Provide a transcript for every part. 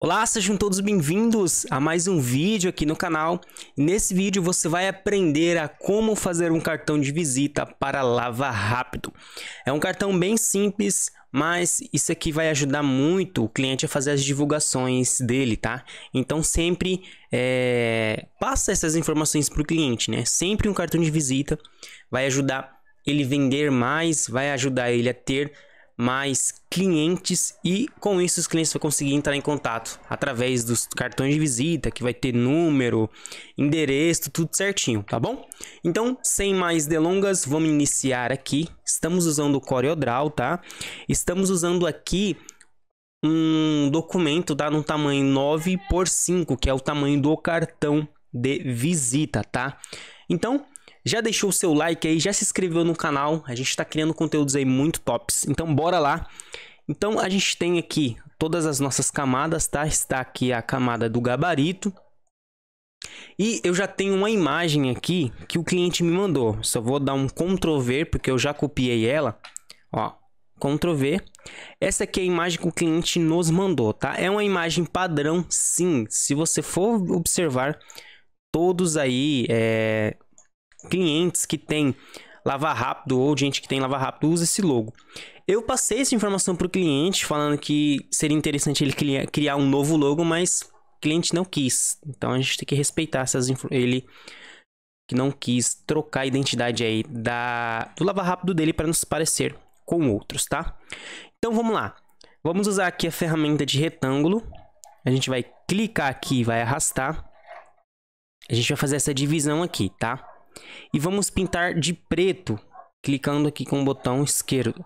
Olá, sejam todos bem-vindos a mais um vídeo aqui no canal. Nesse vídeo você vai aprender a como fazer um cartão de visita para Lava Rápido. É um cartão bem simples, mas isso aqui vai ajudar muito o cliente a fazer as divulgações dele, tá? Então sempre é, passa essas informações para o cliente, né? Sempre um cartão de visita vai ajudar ele vender mais, vai ajudar ele a ter mais clientes e com isso os clientes vão conseguir entrar em contato através dos cartões de visita, que vai ter número, endereço, tudo certinho, tá bom? Então, sem mais delongas, vamos iniciar aqui. Estamos usando o CorelDRAW, tá? Estamos usando aqui um documento tá no tamanho 9 por 5, que é o tamanho do cartão de visita, tá? Então, já deixou o seu like aí, já se inscreveu no canal, a gente está criando conteúdos aí muito tops, então bora lá. Então a gente tem aqui todas as nossas camadas, tá? Está aqui a camada do gabarito. E eu já tenho uma imagem aqui que o cliente me mandou. Só vou dar um Ctrl V, porque eu já copiei ela. Ó, Ctrl V. Essa aqui é a imagem que o cliente nos mandou, tá? É uma imagem padrão, sim. Se você for observar, todos aí é, clientes que tem lavar rápido ou gente que tem lavar rápido usa esse logo. Eu passei essa informação para o cliente falando que seria interessante ele criar um novo logo, mas o cliente não quis. Então a gente tem que respeitar essas ele que não quis trocar a identidade aí da do lavar rápido dele para nos parecer com outros, tá? Então vamos lá. Vamos usar aqui a ferramenta de retângulo. A gente vai clicar aqui e vai arrastar. A gente vai fazer essa divisão aqui, tá? E vamos pintar de preto, clicando aqui com o botão esquerdo.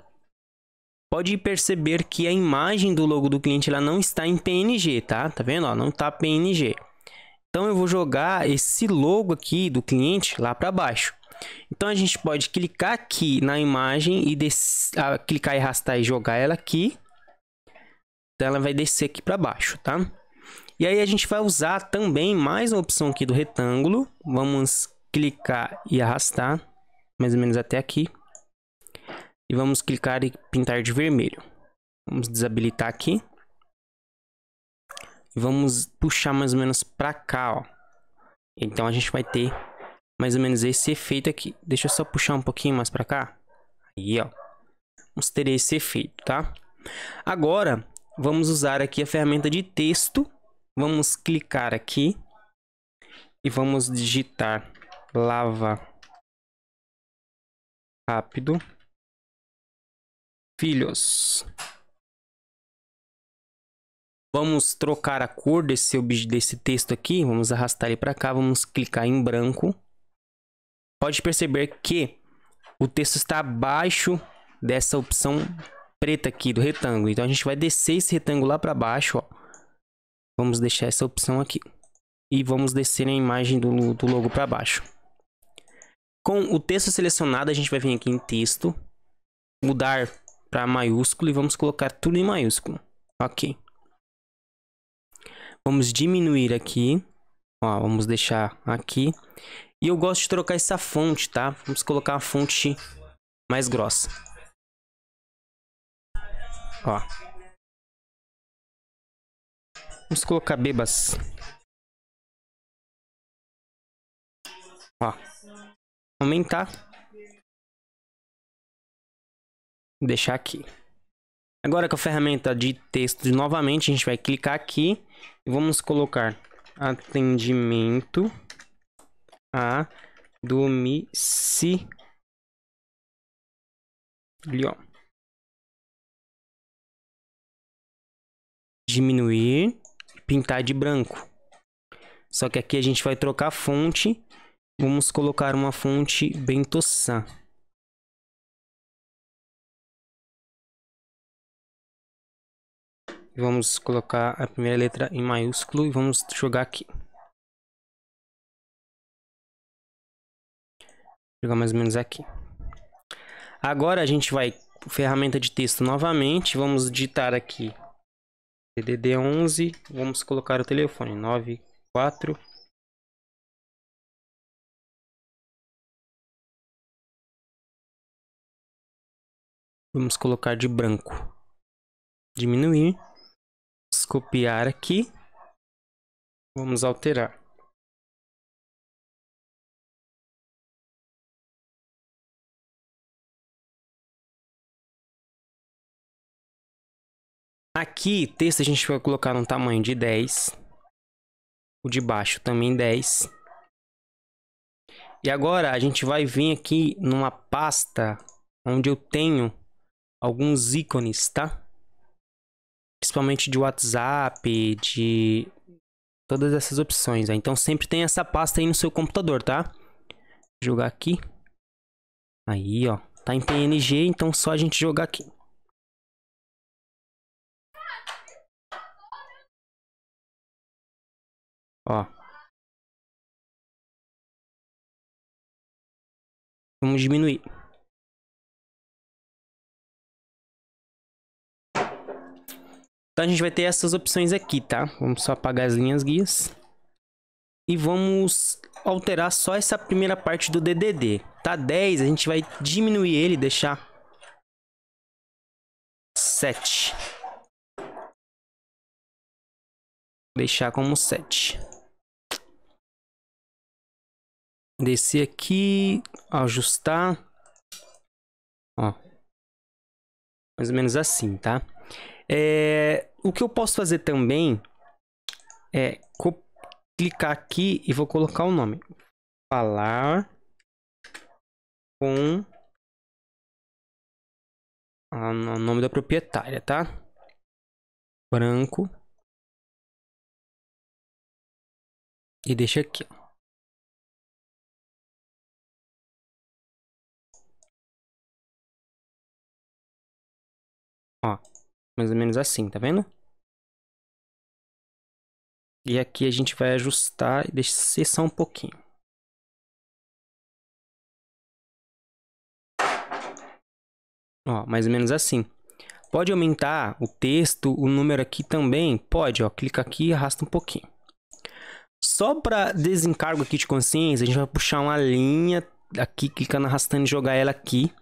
Pode perceber que a imagem do logo do cliente ela não está em PNG, tá? Tá vendo? Ó, não está PNG. Então eu vou jogar esse logo aqui do cliente lá para baixo. Então a gente pode clicar aqui na imagem e ah, clicar e arrastar e jogar ela aqui. Então ela vai descer aqui para baixo, tá? E aí a gente vai usar também mais uma opção aqui do retângulo. Vamos clicar e arrastar, mais ou menos até aqui. E vamos clicar e pintar de vermelho. Vamos desabilitar aqui. E vamos puxar mais ou menos para cá, ó. Então a gente vai ter mais ou menos esse efeito aqui. Deixa eu só puxar um pouquinho mais para cá. Aí, ó. Vamos ter esse efeito, tá? Agora, vamos usar aqui a ferramenta de texto. Vamos clicar aqui e vamos digitar Lava. Rápido. Filhos. Vamos trocar a cor desse, desse texto aqui. Vamos arrastar ele para cá. Vamos clicar em branco. Pode perceber que o texto está abaixo dessa opção preta aqui do retângulo. Então a gente vai descer esse retângulo lá para baixo. Ó. Vamos deixar essa opção aqui. E vamos descer a imagem do, do logo para baixo. Com o texto selecionado, a gente vai vir aqui em texto, mudar para maiúsculo e vamos colocar tudo em maiúsculo. Ok. Vamos diminuir aqui. Ó, vamos deixar aqui. E eu gosto de trocar essa fonte, tá? Vamos colocar a fonte mais grossa. Ó. Vamos colocar bebas. Ó aumentar. Deixar aqui. Agora com a ferramenta de texto novamente, a gente vai clicar aqui e vamos colocar atendimento a domicílio. Diminuir, pintar de branco. Só que aqui a gente vai trocar a fonte Vamos colocar uma fonte Bentossan. Vamos colocar a primeira letra em maiúsculo e vamos jogar aqui. Jogar mais ou menos aqui. Agora a gente vai ferramenta de texto novamente. Vamos digitar aqui DDD11. Vamos colocar o telefone 94 Vamos colocar de branco. Diminuir. Vamos copiar aqui. Vamos alterar. Aqui, texto a gente vai colocar um tamanho de 10. O de baixo também 10. E agora a gente vai vir aqui numa pasta onde eu tenho alguns ícones, tá? Principalmente de WhatsApp, de todas essas opções. Então sempre tem essa pasta aí no seu computador, tá? Vou jogar aqui. Aí, ó. Tá em PNG, então só a gente jogar aqui. Ó. Vamos diminuir. Então a gente vai ter essas opções aqui, tá? Vamos só apagar as linhas guias. E vamos alterar só essa primeira parte do DDD. Tá 10, a gente vai diminuir ele, deixar 7. Deixar como 7. Descer aqui, ajustar. Ó. Mais ou menos assim, tá? É, o que eu posso fazer também é clicar aqui e vou colocar o nome. Falar com o nome da proprietária, tá? Branco. E deixa aqui, ó. mais ou menos assim, tá vendo? E aqui a gente vai ajustar e descer só um pouquinho. Ó, mais ou menos assim. Pode aumentar o texto, o número aqui também? Pode, ó. Clica aqui e arrasta um pouquinho. Só para desencargo aqui de consciência, a gente vai puxar uma linha aqui, clicando, arrastando e jogar ela aqui.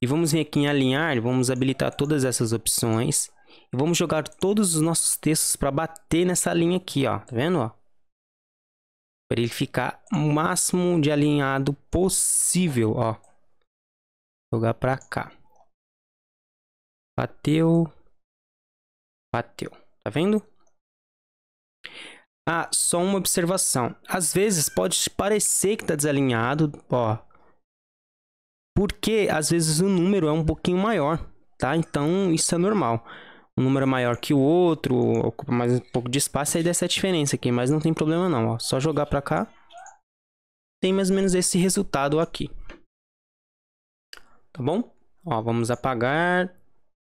E vamos vir aqui em alinhar, vamos habilitar todas essas opções. E vamos jogar todos os nossos textos para bater nessa linha aqui, ó. Tá vendo, ó? Para ele ficar o máximo de alinhado possível, ó. Jogar para cá. Bateu. Bateu. Tá vendo? Ah, só uma observação. Às vezes pode parecer que tá desalinhado, ó porque às vezes o número é um pouquinho maior, tá? Então isso é normal. Um número é maior que o outro, ocupa mais um pouco de espaço, aí dessa diferença aqui, mas não tem problema não, ó. Só jogar para cá, tem mais ou menos esse resultado aqui. Tá bom? Ó, vamos apagar,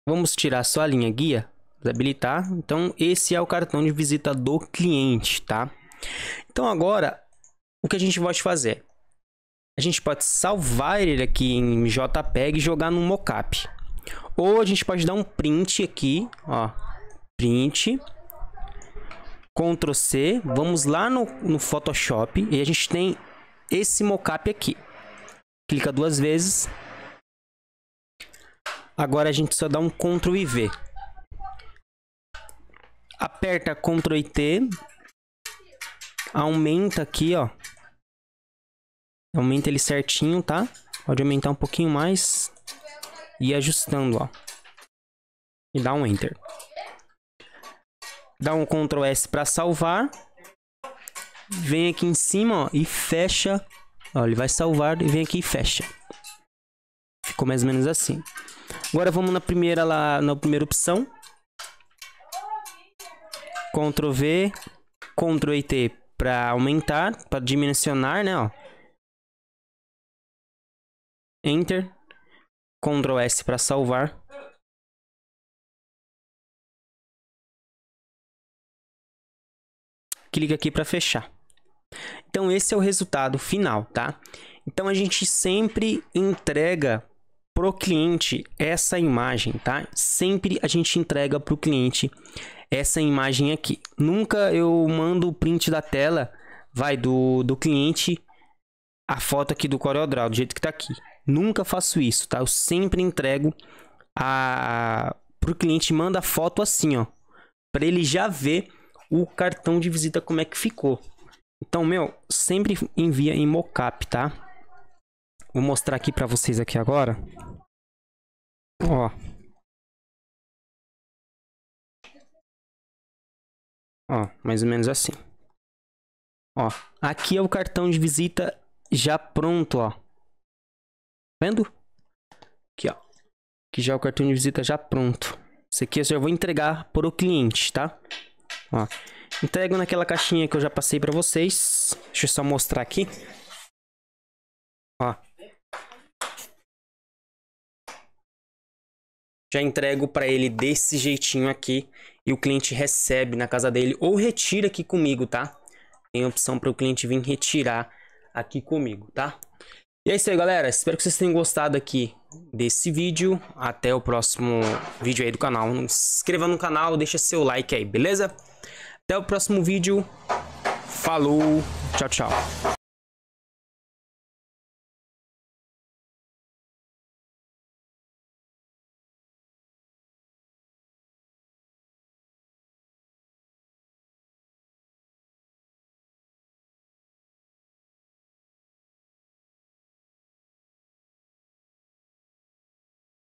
vamos tirar só a linha guia, desabilitar. Então esse é o cartão de visita do cliente, tá? Então agora, o que a gente vai fazer? a gente pode salvar ele aqui em JPEG e jogar no mockup. Ou a gente pode dar um print aqui, ó, print, Ctrl C, vamos lá no, no Photoshop e a gente tem esse mockup aqui. Clica duas vezes. Agora a gente só dá um Ctrl e V. Aperta Ctrl e T. Aumenta aqui, ó, Aumenta ele certinho, tá? Pode aumentar um pouquinho mais. E ajustando, ó. E dá um Enter. Dá um Ctrl S para salvar. Vem aqui em cima, ó, e fecha. Ó, ele vai salvar e vem aqui e fecha. Ficou mais ou menos assim. Agora vamos na primeira lá, na primeira opção. Ctrl V, Ctrl e T para aumentar, para dimensionar, né, ó. Enter. Ctrl S para salvar. Clica aqui para fechar. Então esse é o resultado final, tá? Então a gente sempre entrega pro cliente essa imagem, tá? Sempre a gente entrega pro cliente essa imagem aqui. Nunca eu mando o print da tela, vai do, do cliente a foto aqui do CorelDRAW, do jeito que está aqui. Nunca faço isso, tá? Eu sempre entrego a pro cliente manda a foto assim, ó, para ele já ver o cartão de visita como é que ficou. Então, meu, sempre envia em mockup, tá? Vou mostrar aqui para vocês aqui agora. Ó. Ó, mais ou menos assim. Ó, aqui é o cartão de visita já pronto, ó. Vendo? Aqui, ó. Aqui já é o cartão de visita já pronto. esse aqui eu já vou entregar para o cliente, tá? Ó. Entrego naquela caixinha que eu já passei para vocês. Deixa eu só mostrar aqui. Ó. Já entrego para ele desse jeitinho aqui e o cliente recebe na casa dele ou retira aqui comigo, tá? Tem opção para o cliente vir retirar aqui comigo, tá? E é isso aí, galera. Espero que vocês tenham gostado aqui desse vídeo. Até o próximo vídeo aí do canal. Se inscreva no canal, deixa seu like aí, beleza? Até o próximo vídeo. Falou, tchau, tchau.